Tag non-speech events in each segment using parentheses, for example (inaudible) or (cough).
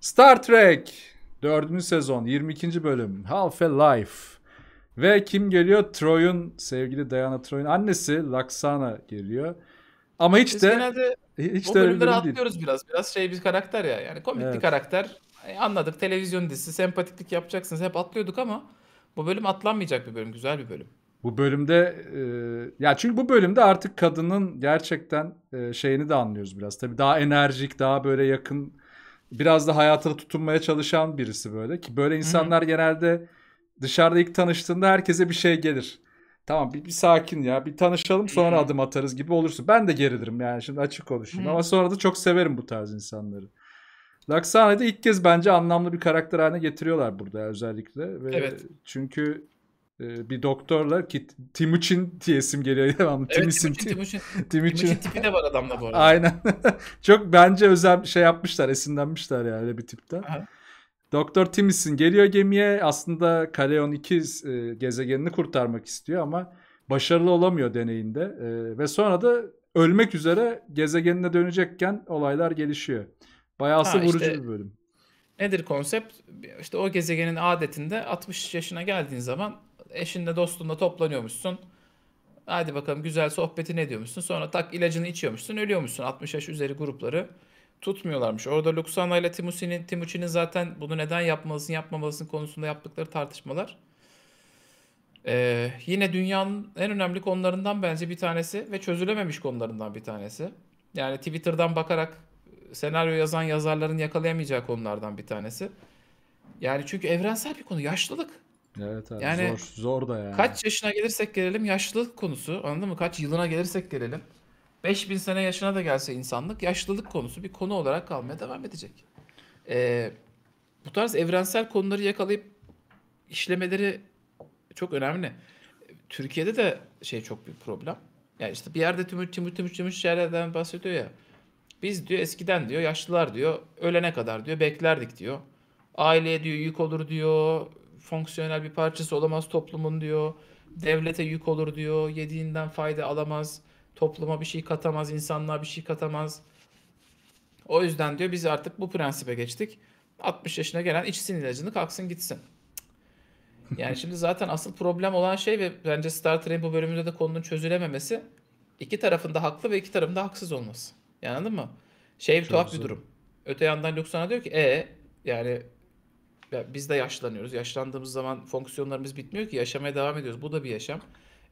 Star Trek 4. sezon 22. bölüm Half-Life a ve kim geliyor? Troy'un sevgili Diana Troy'un annesi Laksana geliyor. Ama hiç Biz de genelde hiç o de bölümleri atlıyoruz değil. biraz. Biraz şey bir karakter ya yani komik evet. bir karakter. E, anladık televizyon dizisi sempatiklik yapacaksınız hep atlıyorduk ama bu bölüm atlanmayacak bir bölüm güzel bir bölüm. Bu bölümde e, ya çünkü bu bölümde artık kadının gerçekten e, şeyini de anlıyoruz biraz. Tabii daha enerjik, daha böyle yakın biraz da hayatını tutunmaya çalışan birisi böyle ki böyle insanlar Hı-hı. genelde dışarıda ilk tanıştığında herkese bir şey gelir. Tamam bir, bir sakin ya bir tanışalım sonra Hı-hı. adım atarız gibi olursun. Ben de gerilirim yani şimdi açık konuşayım Hı-hı. ama sonra da çok severim bu tarz insanları. Laksane'de ilk kez bence anlamlı bir karakter haline getiriyorlar burada özellikle. Ve evet. Çünkü ee, bir doktorlar ki Timuçin diyesim geliyor (laughs) devamlı. Evet, Timuçin, (laughs) Timuçin, Timuçin. tipi de var adamda bu arada. Aynen. (laughs) Çok bence özel şey yapmışlar, esinlenmişler yani öyle bir tipten. Doktor Timuçin geliyor gemiye aslında Kaleon 2 e, gezegenini kurtarmak istiyor ama başarılı olamıyor deneyinde e, ve sonra da ölmek üzere gezegenine dönecekken olaylar gelişiyor. Bayağı aslında vurucu işte, bir bölüm. Nedir konsept? İşte o gezegenin adetinde 60 yaşına geldiğin zaman eşinle dostunla toplanıyormuşsun. Hadi bakalım güzel sohbetini ne diyormuşsun. Sonra tak ilacını içiyormuşsun ölüyormuşsun. 60 yaş üzeri grupları tutmuyorlarmış. Orada Luxana ile Timuçin'in Timuçin'in zaten bunu neden yapmalısın yapmamalısın konusunda yaptıkları tartışmalar. Ee, yine dünyanın en önemli konularından bence bir tanesi ve çözülememiş konularından bir tanesi. Yani Twitter'dan bakarak senaryo yazan yazarların yakalayamayacağı konulardan bir tanesi. Yani çünkü evrensel bir konu yaşlılık. Evet abi Yani zor. Zor da yani. kaç yaşına gelirsek gelelim yaşlılık konusu anladın mı? Kaç yılına gelirsek gelelim. 5000 sene yaşına da gelse insanlık yaşlılık konusu bir konu olarak kalmaya devam edecek. Ee, bu tarz evrensel konuları yakalayıp işlemeleri çok önemli. Türkiye'de de şey çok bir problem. Yani işte bir yerde tümür tümür tümür tümür şeylerden bahsediyor ya. Biz diyor eskiden diyor yaşlılar diyor ölene kadar diyor beklerdik diyor. Aileye diyor yük olur diyor fonksiyonel bir parçası olamaz toplumun diyor. Devlete yük olur diyor. Yediğinden fayda alamaz. Topluma bir şey katamaz, insanlığa bir şey katamaz. O yüzden diyor biz artık bu prensibe geçtik. 60 yaşına gelen içsin ilacını kalksın gitsin. Yani şimdi zaten asıl problem olan şey ve bence Star Trek'in bu bölümünde de konunun çözülememesi iki tarafın da haklı ve iki tarafın da haksız olması. Yani anladın mı? Şey bir tuhaf bir durum. Öte yandan Luke sana diyor ki e ee, yani biz de yaşlanıyoruz. Yaşlandığımız zaman fonksiyonlarımız bitmiyor ki yaşamaya devam ediyoruz. Bu da bir yaşam.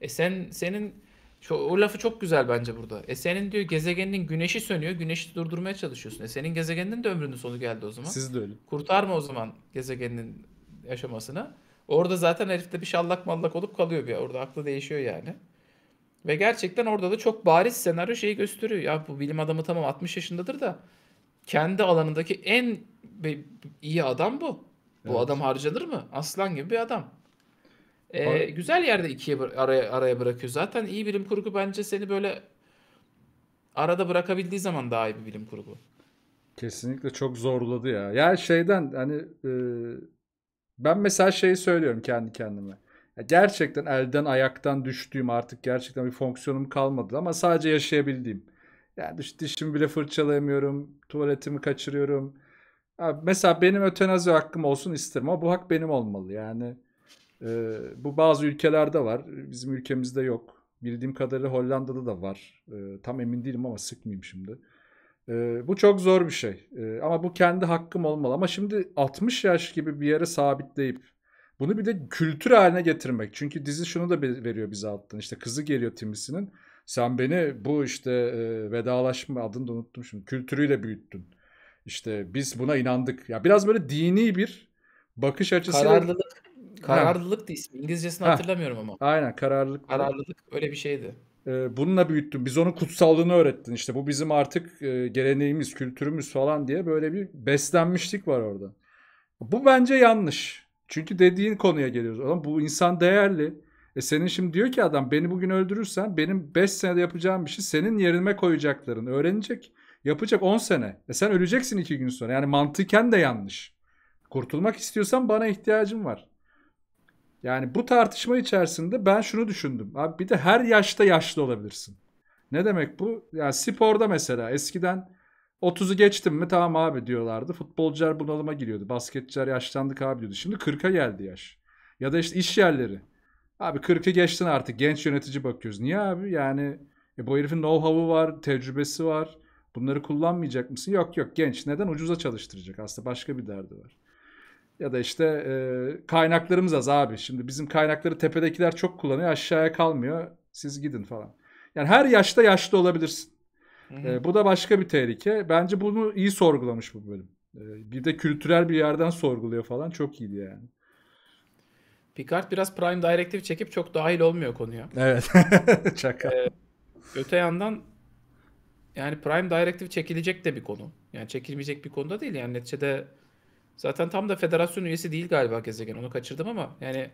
E sen senin şu, o lafı çok güzel bence burada. E senin diyor gezegeninin güneşi sönüyor. Güneşi durdurmaya çalışıyorsun. E senin gezegeninin de ömrünün sonu geldi o zaman. Siz de öyle. Kurtarma o zaman gezegeninin yaşamasını. Orada zaten herifte bir şallak mallak olup kalıyor bir. Orada aklı değişiyor yani. Ve gerçekten orada da çok bariz senaryo şeyi gösteriyor. Ya bu bilim adamı tamam 60 yaşındadır da kendi alanındaki en iyi adam bu. Bu evet. adam harcanır mı? Aslan gibi bir adam. Ee, Ar güzel yerde ikiye araya, araya bırakıyor. Zaten iyi bilim kurgu bence seni böyle arada bırakabildiği zaman daha iyi bir bilim kurgu. Kesinlikle çok zorladı ya. Ya şeyden hani e, ben mesela şeyi söylüyorum kendi kendime. Ya gerçekten elden ayaktan düştüğüm artık gerçekten bir fonksiyonum kalmadı ama sadece yaşayabildiğim. Yani dişimi bile fırçalayamıyorum, tuvaletimi kaçırıyorum mesela benim ötenazi hakkım olsun isterim ama bu hak benim olmalı. Yani e, bu bazı ülkelerde var. Bizim ülkemizde yok. Bildiğim kadarıyla Hollanda'da da var. E, tam emin değilim ama sıkmayayım şimdi. E, bu çok zor bir şey. E, ama bu kendi hakkım olmalı. Ama şimdi 60 yaş gibi bir yere sabitleyip bunu bir de kültür haline getirmek. Çünkü dizi şunu da veriyor bize alttan. İşte kızı geliyor Timisi'nin. Sen beni bu işte e, vedalaşma adını da unuttum şimdi. Kültürüyle büyüttün. İşte biz buna inandık. Ya biraz böyle dini bir bakış açısı. Kararlılık. Kararlılık da ismi. İngilizcesini ha. hatırlamıyorum ama. Aynen kararlılık. Kararlılık öyle bir şeydi. Ee, bununla büyüttün. Biz onun kutsallığını öğrettin. İşte bu bizim artık e, geleneğimiz, kültürümüz falan diye böyle bir beslenmişlik var orada. Bu bence yanlış. Çünkü dediğin konuya geliyoruz. Adam bu insan değerli. E senin şimdi diyor ki adam beni bugün öldürürsen benim 5 senede yapacağım bir şey senin yerime koyacakların öğrenecek. Yapacak 10 sene. E sen öleceksin 2 gün sonra. Yani mantıken de yanlış. Kurtulmak istiyorsan bana ihtiyacım var. Yani bu tartışma içerisinde ben şunu düşündüm. Abi bir de her yaşta yaşlı olabilirsin. Ne demek bu? Yani sporda mesela eskiden 30'u geçtim mi tamam abi diyorlardı. Futbolcular bunalıma giriyordu. Basketçiler yaşlandık abi diyordu. Şimdi 40'a geldi yaş. Ya da işte iş yerleri. Abi 40'ı geçtin artık genç yönetici bakıyoruz. Niye abi? Yani e, bu herifin know-how'u var, tecrübesi var. Bunları kullanmayacak mısın? Yok yok genç neden ucuza çalıştıracak aslında başka bir derdi var. Ya da işte e, kaynaklarımız az abi. Şimdi bizim kaynakları tepedekiler çok kullanıyor aşağıya kalmıyor. Siz gidin falan. Yani her yaşta yaşlı olabilirsin. E, bu da başka bir tehlike. Bence bunu iyi sorgulamış bu bölüm. E, bir de kültürel bir yerden sorguluyor falan. Çok iyiydi yani. Picard biraz Prime Directive çekip çok dahil olmuyor konuya. Evet. Çakal. (laughs) Ee, öte yandan yani Prime Directive çekilecek de bir konu. Yani çekilmeyecek bir konuda değil. Yani neticede zaten tam da federasyon üyesi değil galiba gezegen. Onu kaçırdım ama yani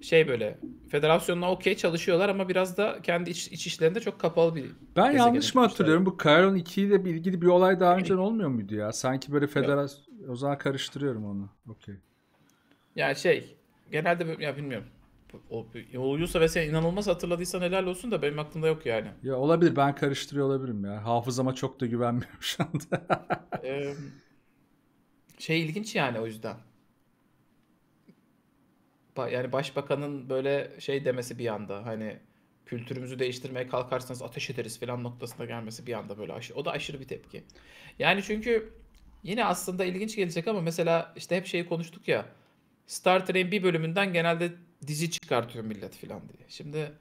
şey böyle federasyonla okey çalışıyorlar ama biraz da kendi iç, iç işlerinde çok kapalı bir Ben yanlış mı hatırlıyorum? Bu Chiron 2 ile ilgili bir olay daha önce olmuyor muydu ya? Sanki böyle federasyon o zaman karıştırıyorum onu. Okey. Yani şey genelde ya bilmiyorum o, oluyorsa ve sen inanılmaz hatırladıysan helal olsun da benim aklımda yok yani. Ya olabilir ben karıştırıyor olabilirim ya. Hafızama çok da güvenmiyorum şu anda. (laughs) ee, şey ilginç yani o yüzden. Yani başbakanın böyle şey demesi bir anda hani kültürümüzü değiştirmeye kalkarsanız ateş ederiz falan noktasına gelmesi bir anda böyle aşırı. O da aşırı bir tepki. Yani çünkü yine aslında ilginç gelecek ama mesela işte hep şeyi konuştuk ya. Star Trek'in bir bölümünden genelde dizi çıkartıyor millet filan diye. Şimdi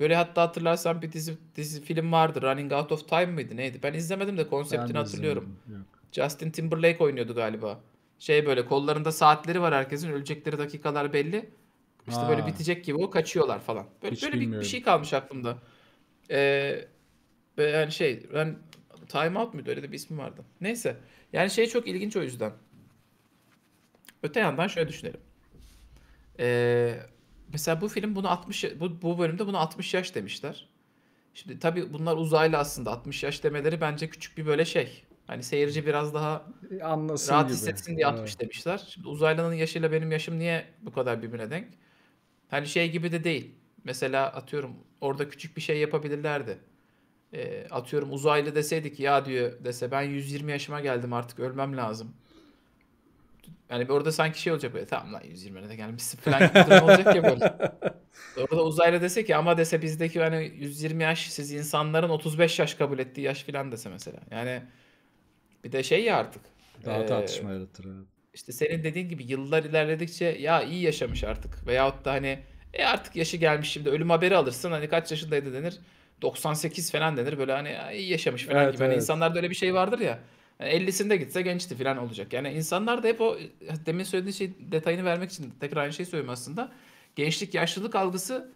böyle hatta hatırlarsan bir dizi, dizi film vardı. Running Out of Time mıydı neydi? Ben izlemedim de konseptini hatırlıyorum. Izlemedim, Justin Timberlake oynuyordu galiba. Şey böyle kollarında saatleri var herkesin. Ölecekleri dakikalar belli. İşte ha. böyle bitecek gibi o kaçıyorlar falan. Böyle, böyle bir, bir şey kalmış aklımda. Ee, yani şey ben Time Out muydu? Öyle de bir ismi vardı. Neyse. Yani şey çok ilginç o yüzden. Öte yandan şöyle düşünelim. Ee, mesela bu film bunu 60 bu, bu bölümde bunu 60 yaş demişler. Şimdi tabii bunlar uzaylı aslında. 60 yaş demeleri bence küçük bir böyle şey. Hani seyirci biraz daha e, Anlasın rahat gibi. hissetsin diye 60 evet. demişler. Şimdi uzaylının yaşıyla benim yaşım niye bu kadar birbirine denk? Hani şey gibi de değil. Mesela atıyorum orada küçük bir şey yapabilirlerdi. E, atıyorum uzaylı deseydik ya diyor dese ben 120 yaşıma geldim artık ölmem lazım. Yani orada sanki şey olacak böyle tamam lan 120'ye de gelmişsin (laughs) falan olacak ya böyle. Orada uzaylı dese ki ama dese bizdeki hani 120 yaş siz insanların 35 yaş kabul ettiği yaş falan dese mesela. Yani bir de şey ya artık. Daha e, tartışma yaratır evet. İşte senin dediğin gibi yıllar ilerledikçe ya iyi yaşamış artık veyahut da hani e artık yaşı gelmiş şimdi ölüm haberi alırsın hani kaç yaşındaydı denir. 98 falan denir böyle hani iyi yaşamış falan evet, gibi. Hani evet. Hani insanlarda öyle bir şey vardır ya. 50'sinde gitse gençti falan olacak. Yani insanlar da hep o demin söylediğin şey detayını vermek için tekrar aynı şeyi söylüyorum aslında. Gençlik, yaşlılık algısı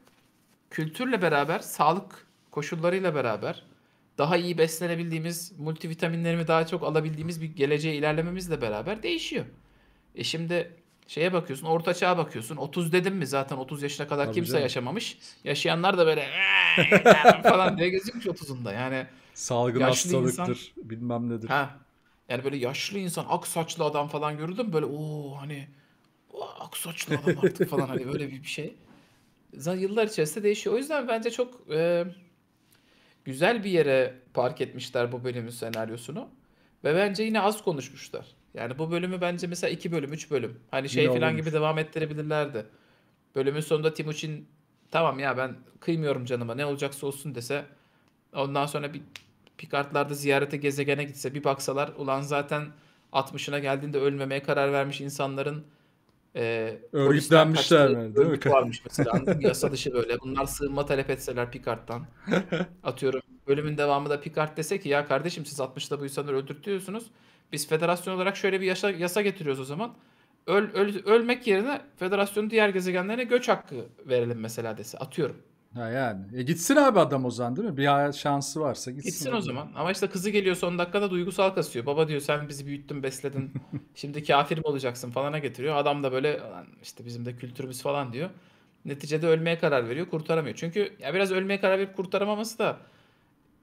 kültürle beraber, sağlık koşullarıyla beraber daha iyi beslenebildiğimiz, multivitaminlerimi daha çok alabildiğimiz bir geleceğe ilerlememizle beraber değişiyor. E şimdi şeye bakıyorsun, orta çağa bakıyorsun. 30 dedim mi zaten 30 yaşına kadar Tabii kimse canım. yaşamamış. Yaşayanlar da böyle falan diye gözükmüş 30'unda. Yani salgın hastalıktır, insan... bilmem nedir. Ha, yani böyle yaşlı insan, ak saçlı adam falan görürdüm böyle o hani ak saçlı adam artık (laughs) falan hani böyle bir şey. Zaten yıllar içerisinde değişiyor. O yüzden bence çok e, güzel bir yere park etmişler bu bölümün senaryosunu. Ve bence yine az konuşmuşlar. Yani bu bölümü bence mesela iki bölüm, üç bölüm. Hani şey Yine falan gibi devam ettirebilirlerdi. Bölümün sonunda Timuçin tamam ya ben kıymıyorum canıma ne olacaksa olsun dese ondan sonra bir Picard'lar ziyarete gezegene gitse bir baksalar ulan zaten 60'ına geldiğinde ölmemeye karar vermiş insanların e, örgütlenmişler yani değil mi? Varmış mesela yasa dışı böyle. Bunlar sığınma talep etseler Picard'dan. (laughs) Atıyorum bölümün devamında Picard dese ki ya kardeşim siz 60'da bu insanları öldürtüyorsunuz. Biz federasyon olarak şöyle bir yasa, yasa getiriyoruz o zaman. Öl, öl, ölmek yerine federasyonun diğer gezegenlerine göç hakkı verelim mesela dese. Atıyorum. Ha yani. E gitsin abi adam o zaman değil mi? Bir şansı varsa gitsin. Gitsin o zaman. Ama işte kızı geliyor son dakikada duygusal kasıyor. Baba diyor sen bizi büyüttün besledin. (laughs) Şimdi kafir mi olacaksın falana getiriyor. Adam da böyle işte bizim de kültürümüz falan diyor. Neticede ölmeye karar veriyor. Kurtaramıyor. Çünkü ya biraz ölmeye karar verip kurtaramaması da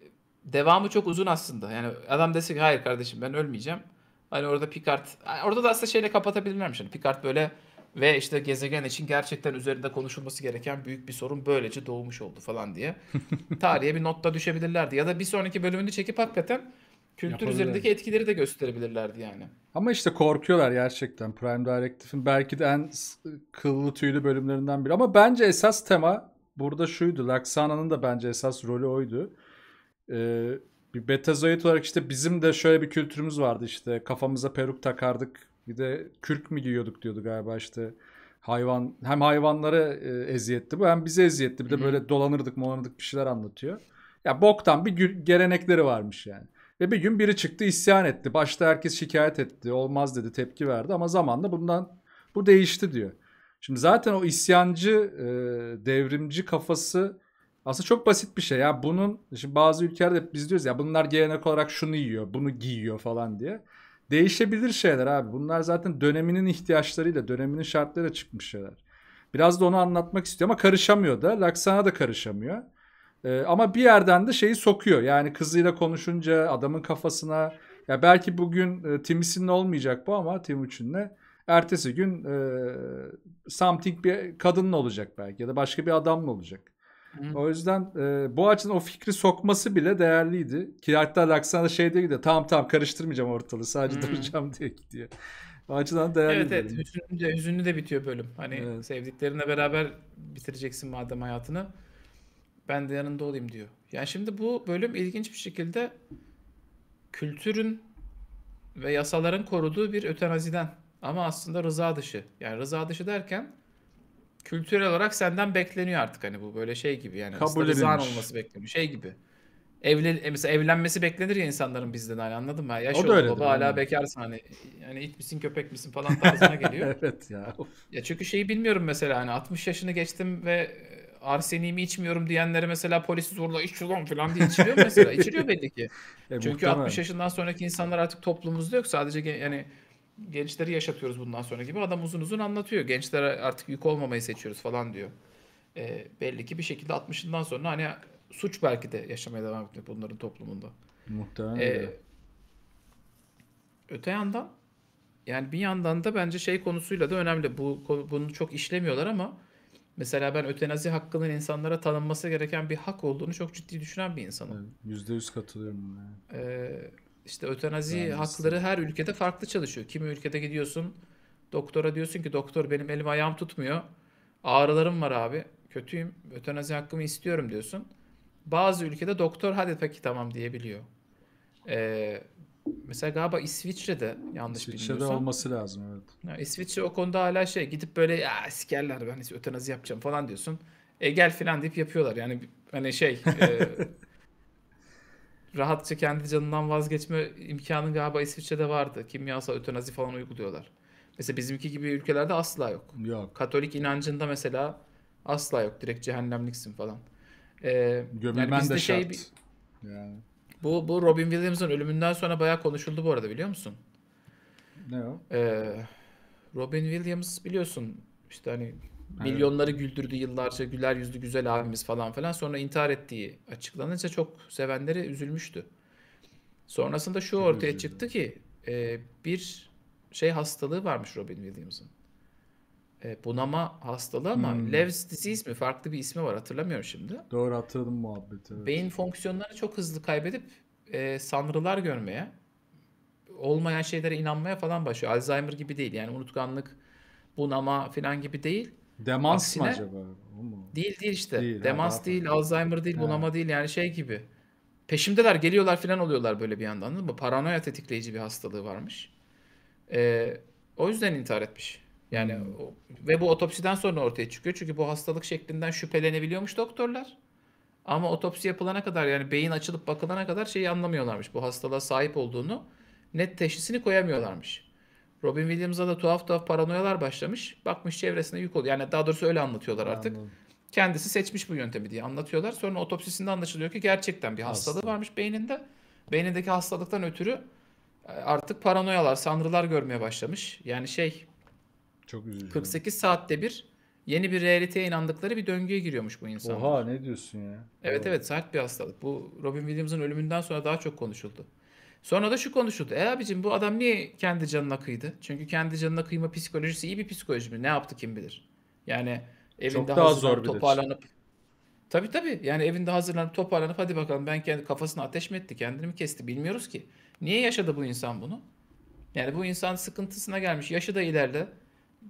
e, devamı çok uzun aslında. Yani adam dese ki hayır kardeşim ben ölmeyeceğim. Hani orada Picard orada da aslında şeyle kapatabilirlermiş. Yani Picard böyle ve işte gezegen için gerçekten üzerinde konuşulması gereken büyük bir sorun böylece doğmuş oldu falan diye. (laughs) Tarihe bir notta düşebilirlerdi. Ya da bir sonraki bölümünü çekip hakikaten kültür üzerindeki etkileri de gösterebilirlerdi yani. Ama işte korkuyorlar gerçekten Prime Directive'in belki de en kıllı tüylü bölümlerinden biri. Ama bence esas tema burada şuydu. Laksana'nın da bence esas rolü oydu. Ee, bir betazoid olarak işte bizim de şöyle bir kültürümüz vardı işte kafamıza peruk takardık bir de kürk mü giyiyorduk diyordu galiba işte. Hayvan hem hayvanlara e, eziyetti bu hem bize eziyetti. Bir de böyle dolanırdık, molanırdık bir şeyler anlatıyor. Ya boktan bir gelenekleri varmış yani. Ve bir gün biri çıktı isyan etti. Başta herkes şikayet etti. Olmaz dedi, tepki verdi ama zamanla bundan bu değişti diyor. Şimdi zaten o isyancı, e, devrimci kafası aslında çok basit bir şey. Ya bunun şimdi bazı ülkelerde biz diyoruz ya bunlar gelenek olarak şunu yiyor, bunu giyiyor falan diye. Değişebilir şeyler abi. Bunlar zaten döneminin ihtiyaçlarıyla, döneminin şartlarıyla çıkmış şeyler. Biraz da onu anlatmak istiyor ama karışamıyor da. Laksana da karışamıyor. Ee, ama bir yerden de şeyi sokuyor. Yani kızıyla konuşunca adamın kafasına ya belki bugün e, Timuçin'le olmayacak bu ama Timuçin'le ertesi gün e, something bir kadınla olacak belki ya da başka bir adamla olacak. Hı. O yüzden e, bu açıdan o fikri sokması bile değerliydi. Ki hatta Laksana şey diye gidiyor. Tamam tamam karıştırmayacağım ortalığı sadece Hı. duracağım diye gidiyor. O açıdan değerli. Evet evet. Hüzünlü de, hüzünlü de bitiyor bölüm. Hani evet. sevdiklerinle beraber bitireceksin madem hayatını. Ben de yanında olayım diyor. Yani şimdi bu bölüm ilginç bir şekilde kültürün ve yasaların koruduğu bir ötenaziden ama aslında rıza dışı. Yani rıza dışı derken kültürel olarak senden bekleniyor artık hani bu böyle şey gibi yani Kabul olması bekleniyor şey gibi. Evlen, e, mesela evlenmesi beklenir ya insanların bizden hani anladın mı? Yaş o da oldu, baba hala bekarsın hani. Yani it misin köpek misin falan tarzına geliyor. (laughs) evet ya. Ya çünkü şeyi bilmiyorum mesela hani 60 yaşını geçtim ve e, arseniğimi içmiyorum diyenlere mesela polis zorla iç ulan falan diye içiliyor mesela. İçiliyor belli ki. (laughs) e, Çünkü muhtemelen. 60 yaşından sonraki insanlar artık toplumumuzda yok. Sadece yani gençleri yaşatıyoruz bundan sonra gibi adam uzun uzun anlatıyor. Gençler artık yük olmamayı seçiyoruz falan diyor. E, belli ki bir şekilde 60'ından sonra hani suç belki de yaşamaya devam ediyor bunların toplumunda. Muhtemelen. E, öte yandan yani bir yandan da bence şey konusuyla da önemli. Bu bunu çok işlemiyorlar ama mesela ben ötenazi hakkının insanlara tanınması gereken bir hak olduğunu çok ciddi düşünen bir insanım. Yüzde yüz katılıyorum buna. Yani. Ee, işte ötenazi Mühendislik. hakları her ülkede farklı çalışıyor. Kimi ülkede gidiyorsun doktora diyorsun ki doktor benim elim ayağım tutmuyor. Ağrılarım var abi. Kötüyüm. Ötenazi hakkımı istiyorum diyorsun. Bazı ülkede doktor hadi peki tamam diyebiliyor. Ee, mesela galiba İsviçre'de yanlış İsviçre'de bilmiyorsam. İsviçre'de olması lazım evet. Ya, İsviçre o konuda hala şey gidip böyle ya sikerler ben ötenazi yapacağım falan diyorsun. E gel falan deyip yapıyorlar. Yani hani şey e, (laughs) rahatça kendi canından vazgeçme imkanı galiba İsviçre'de vardı. Kimyasal ötenazi falan uyguluyorlar. Mesela bizimki gibi ülkelerde asla yok. Yok. Katolik inancında mesela asla yok. Direkt cehennemliksin falan. Ee, Gömülmen yani de şey, şart. Yani. Bu, bu Robin Williams'ın ölümünden sonra bayağı konuşuldu bu arada biliyor musun? Ne o? Ee, Robin Williams biliyorsun işte hani Milyonları güldürdü yıllarca güler yüzlü güzel abimiz falan filan. Sonra intihar ettiği açıklanınca çok sevenleri üzülmüştü. Sonrasında şu ortaya çıktı ki e, bir şey hastalığı varmış Robin Williams'ın. E, bunama hastalığı ama hmm. Lev's disease mi farklı bir ismi var hatırlamıyorum şimdi. Doğru hatırladım muhabbeti. Evet. Beyin fonksiyonlarını çok hızlı kaybedip e, sanrılar görmeye, olmayan şeylere inanmaya falan başlıyor. Alzheimer gibi değil yani unutkanlık, bunama falan gibi değil. Demans Aksine, mı acaba? Değil değil işte. Değil, Demans değil, farklı. Alzheimer değil, bunama değil yani şey gibi. Peşimdeler geliyorlar falan oluyorlar böyle bir yandan Bu Paranoya tetikleyici bir hastalığı varmış. Ee, o yüzden intihar etmiş. Yani hmm. ve bu otopsiden sonra ortaya çıkıyor. Çünkü bu hastalık şeklinden şüphelenebiliyormuş doktorlar. Ama otopsi yapılana kadar yani beyin açılıp bakılana kadar şeyi anlamıyorlarmış. Bu hastalığa sahip olduğunu net teşhisini koyamıyorlarmış. Robin Williams'a da tuhaf tuhaf paranoyalar başlamış. Bakmış çevresine yük oluyor. Yani daha doğrusu öyle anlatıyorlar artık. Anladım. Kendisi seçmiş bu yöntemi diye anlatıyorlar. Sonra otopsisinde anlaşılıyor ki gerçekten bir hastalığı varmış beyninde. Beynindeki hastalıktan ötürü e, artık paranoyalar, sanrılar görmeye başlamış. Yani şey çok üzücü. 48 saatte bir yeni bir realiteye inandıkları bir döngüye giriyormuş bu insanlar. Oha ne diyorsun ya? Evet Oha. evet sert bir hastalık. Bu Robin Williams'ın ölümünden sonra daha çok konuşuldu. Sonra da şu konuşuldu. E abicim bu adam niye kendi canına kıydı? Çünkü kendi canına kıyma psikolojisi iyi bir psikoloji mi? Ne yaptı kim bilir? Yani evinde Çok daha zor toparlanıp Tabii tabii. Yani evinde hazırlanıp toparlanıp hadi bakalım ben kendi kafasını ateş mi etti, kendini mi kesti bilmiyoruz ki. Niye yaşadı bu insan bunu? Yani bu insan sıkıntısına gelmiş. Yaşı da ileride.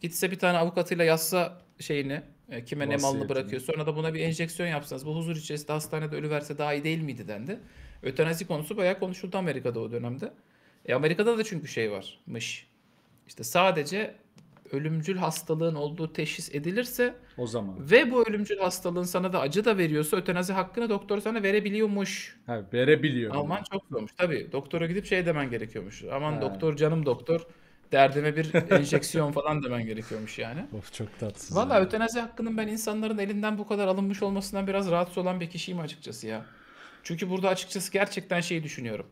Gitse bir tane avukatıyla yazsa şeyini, e, kime ne malını bırakıyor. Sonra da buna bir enjeksiyon yapsanız bu huzur içerisinde hastanede ölüverse daha iyi değil miydi dendi. Ötenazi konusu bayağı konuşuldu Amerika'da o dönemde. E, Amerika'da da çünkü şey varmış. İşte sadece ölümcül hastalığın olduğu teşhis edilirse o zaman ve bu ölümcül hastalığın sana da acı da veriyorsa ötenazi hakkını doktor sana verebiliyormuş. Ha, verebiliyor. Aman çok zormuş tabii. Doktora gidip şey demen gerekiyormuş. Aman ha. doktor canım doktor Derdime bir (laughs) enjeksiyon falan demen gerekiyormuş yani. Of çok tatsız. Valla ötenazi hakkının ben insanların elinden bu kadar alınmış olmasından biraz rahatsız olan bir kişiyim açıkçası ya. Çünkü burada açıkçası gerçekten şeyi düşünüyorum.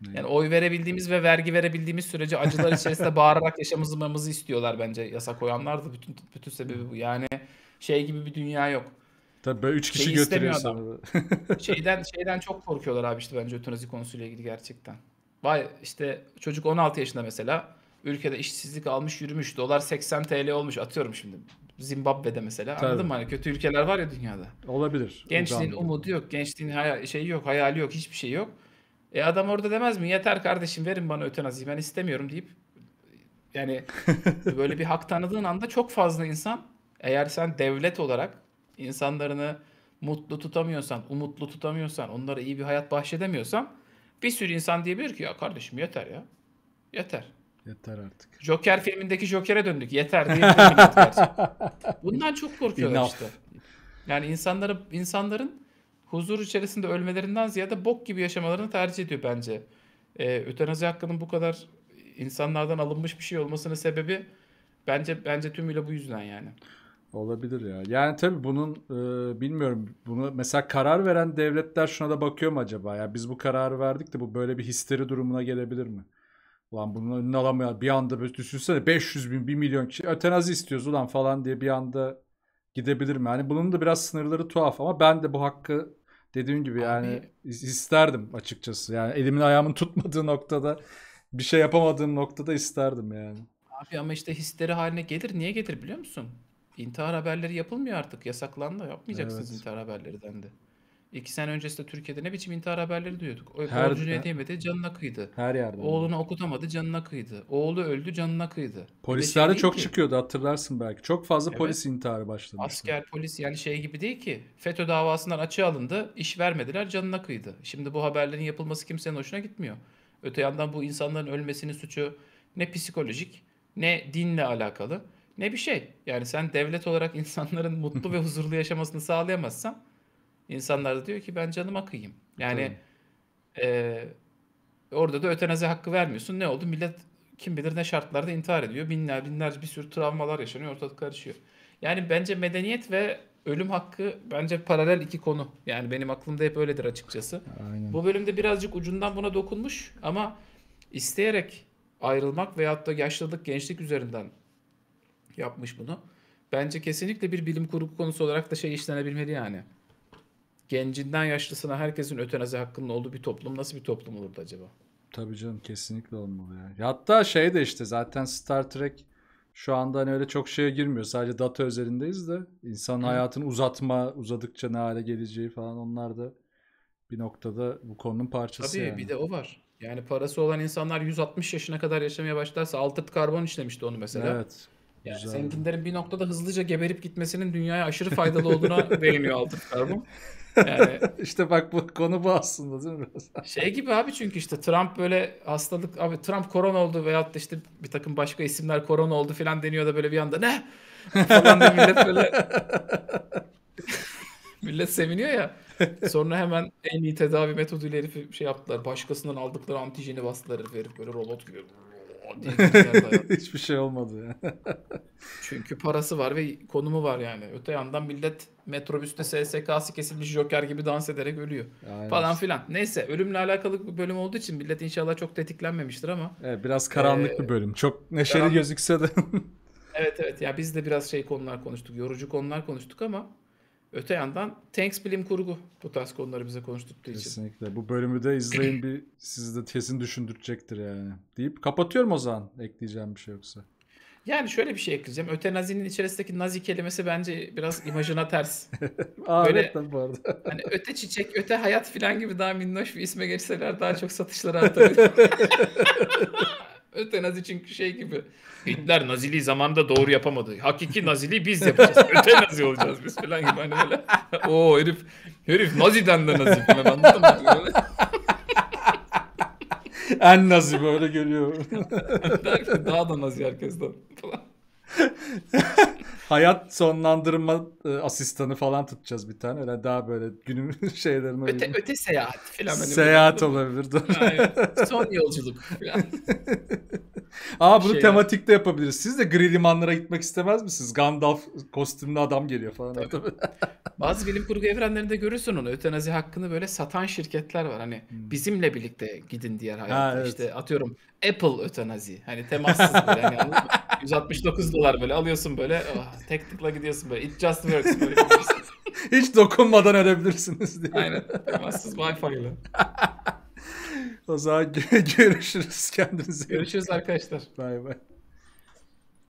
Ne? Yani oy verebildiğimiz ve vergi verebildiğimiz sürece acılar içerisinde (laughs) bağırarak yaşamamızı istiyorlar bence yasa koyanlar da bütün bütün sebebi bu. Yani şey gibi bir dünya yok. Tabii böyle üç kişi şey götürüyor (laughs) Şeyden şeyden çok korkuyorlar abi işte bence ötenazi konusuyla ilgili gerçekten. Vay işte çocuk 16 yaşında mesela ülkede işsizlik almış yürümüş dolar 80 TL olmuş atıyorum şimdi Zimbabwe'de mesela Tabii. anladın mı? Hani kötü ülkeler var ya dünyada. Olabilir. Gençliğin Uzandı. umudu yok, gençliğin hayal, şeyi yok, hayali yok, hiçbir şey yok. E adam orada demez mi? Yeter kardeşim verin bana ötenaziyi ben istemiyorum deyip yani (laughs) böyle bir hak tanıdığın anda çok fazla insan eğer sen devlet olarak insanlarını mutlu tutamıyorsan, umutlu tutamıyorsan, onlara iyi bir hayat bahşedemiyorsan bir sürü insan diyebilir ki ya kardeşim yeter ya. Yeter. Yeter artık. Joker filmindeki Joker'e döndük. Yeter diye. (laughs) Bundan çok korkuyorlar işte. Yani insanları insanların huzur içerisinde ölmelerinden ziyade bok gibi yaşamalarını tercih ediyor bence. Ee, ötenazi hakkının bu kadar insanlardan alınmış bir şey olmasının sebebi bence bence tümüyle bu yüzden yani. Olabilir ya. Yani tabii bunun e, bilmiyorum bunu mesela karar veren devletler şuna da bakıyor mu acaba? Ya biz bu kararı verdik de bu böyle bir histeri durumuna gelebilir mi? Ulan bunun önüne alamıyor. Bir anda böyle düşünsene 500 bin 1 milyon kişi ötenazi istiyoruz ulan falan diye bir anda gidebilir mi? Yani bunun da biraz sınırları tuhaf ama ben de bu hakkı dediğim gibi yani Abi... isterdim açıkçası. Yani elimin ayağımın (laughs) tutmadığı noktada bir şey yapamadığım noktada isterdim yani. Abi ama işte histeri haline gelir. Niye gelir biliyor musun? İntihar haberleri yapılmıyor artık. Yasaklandı. Yapmayacaksınız Evet. intihar haberleri dendi. İki sene öncesinde Türkiye'de ne biçim intihar haberleri duyuyorduk. O Her borcunu he- ödeyemedi, canına kıydı. her yerde ama. Oğlunu okutamadı, canına kıydı. Oğlu öldü, canına kıydı. Bir şey Polislerde çok ki. çıkıyordu hatırlarsın belki. Çok fazla Evet. polis intiharı başladı. Asker, polis yani şey gibi değil ki. FETÖ davasından açığa alındı, iş vermediler, canına kıydı. Şimdi bu haberlerin yapılması kimsenin hoşuna gitmiyor. Öte yandan bu insanların ölmesinin suçu ne psikolojik ne dinle alakalı ne bir şey. Yani sen devlet olarak (laughs) insanların mutlu ve huzurlu yaşamasını sağlayamazsan insanlar da diyor ki ben canıma kıyayım. Yani e, orada da ötenazi hakkı vermiyorsun. Ne oldu? Millet kim bilir ne şartlarda intihar ediyor. Binler binlerce bir sürü travmalar yaşanıyor. Ortalık karışıyor. Yani bence medeniyet ve ölüm hakkı bence paralel iki konu. Yani benim aklımda hep öyledir açıkçası. Aynen. Bu bölümde birazcık ucundan buna dokunmuş ama isteyerek ayrılmak veyahut da yaşlılık, gençlik üzerinden yapmış bunu. Bence kesinlikle bir bilim kurgu konusu olarak da şey işlenebilmeli yani. Gencinden yaşlısına herkesin ötenazi hakkının olduğu bir toplum nasıl bir toplum olurdu acaba? Tabii canım kesinlikle olmalı ya. hatta şey de işte zaten Star Trek şu anda hani öyle çok şeye girmiyor. Sadece data üzerindeyiz de insanın Hı. hayatını uzatma, uzadıkça ne hale geleceği falan onlar da bir noktada bu konunun parçası Tabii yani. bir de o var. Yani parası olan insanlar 160 yaşına kadar yaşamaya başlarsa altıt Karbon işlemişti onu mesela. Evet. Yani Güzel. zenginlerin bir noktada hızlıca geberip gitmesinin dünyaya aşırı faydalı olduğuna (laughs) değiniyor Altered Carbon. Yani (laughs) işte bak bu konu bu aslında değil mi? (laughs) şey gibi abi çünkü işte Trump böyle hastalık abi Trump korona oldu veyahut da işte bir takım başka isimler korona oldu filan deniyor da böyle bir anda ne falan da millet böyle millet seviniyor ya. Sonra hemen en iyi tedavi metoduyla herifi şey yaptılar. Başkasından aldıkları antijeni bastılar herif böyle robot gibi diye (laughs) Hiçbir şey olmadı ya. (laughs) Çünkü parası var ve konumu var yani. Öte yandan millet metrobüste SSK'sı kesilmiş Joker gibi dans ederek ölüyor. Aynen. Falan filan. Neyse ölümle alakalı bir bölüm olduğu için millet inşallah çok tetiklenmemiştir ama. Evet biraz karanlık ee, bir bölüm. Çok neşeli karanlık. gözükse de. (laughs) evet evet ya biz de biraz şey konular konuştuk. Yorucu konular konuştuk ama Öte yandan Tanks bilim kurgu bu tarz konuları bize konuştukları için. Kesinlikle. Bu bölümü de izleyin bir sizi de kesin düşündürtecektir yani. Deyip kapatıyorum o zaman ekleyeceğim bir şey yoksa. Yani şöyle bir şey ekleyeceğim. öte nazinin içerisindeki nazi kelimesi bence biraz imajına ters. (laughs) Aa, Böyle, evet, bu arada. (laughs) hani öte çiçek, öte hayat filan gibi daha minnoş bir isme geçseler daha çok satışları artar. (laughs) Ötenazi çünkü şey gibi. Hitler Nazili zamanında doğru yapamadı. Hakiki Nazili biz yapacağız. Ötenazi olacağız biz falan gibi. Hani böyle. Oo herif, herif Nazi'den de Nazi falan anladın mı? Hani böyle. en Nazi böyle görüyor. (laughs) daha da Nazi herkesten falan. (laughs) Hayat sonlandırma e, asistanı falan tutacağız bir tane. Öyle daha böyle günün (laughs) şeylerini öte, öte seyahat falan. Hani seyahat olabilir. Aynen. Son yolculuk falan. (laughs) (laughs) Aa bunu şey tematikte yani. yapabiliriz. Siz de gri limanlara gitmek istemez misiniz? Gandalf kostümlü adam geliyor falan. Tabii. (laughs) Bazı bilim kurgu evrenlerinde görürsün onu. Ötenazi hakkını böyle satan şirketler var. Hani hmm. bizimle birlikte gidin diğer hayatta. Ha, evet. İşte atıyorum Apple ötenazi. Hani temassız böyle. Yani 169 (laughs) dolar böyle alıyorsun böyle. Oh, tek tıkla gidiyorsun böyle. It just works böyle. Hiç dokunmadan ölebilirsiniz diye. Aynen. Temassız Wi-Fi ile o zaman (laughs) görüşürüz kendinize. Görüşürüz arkadaşlar. Bay bay.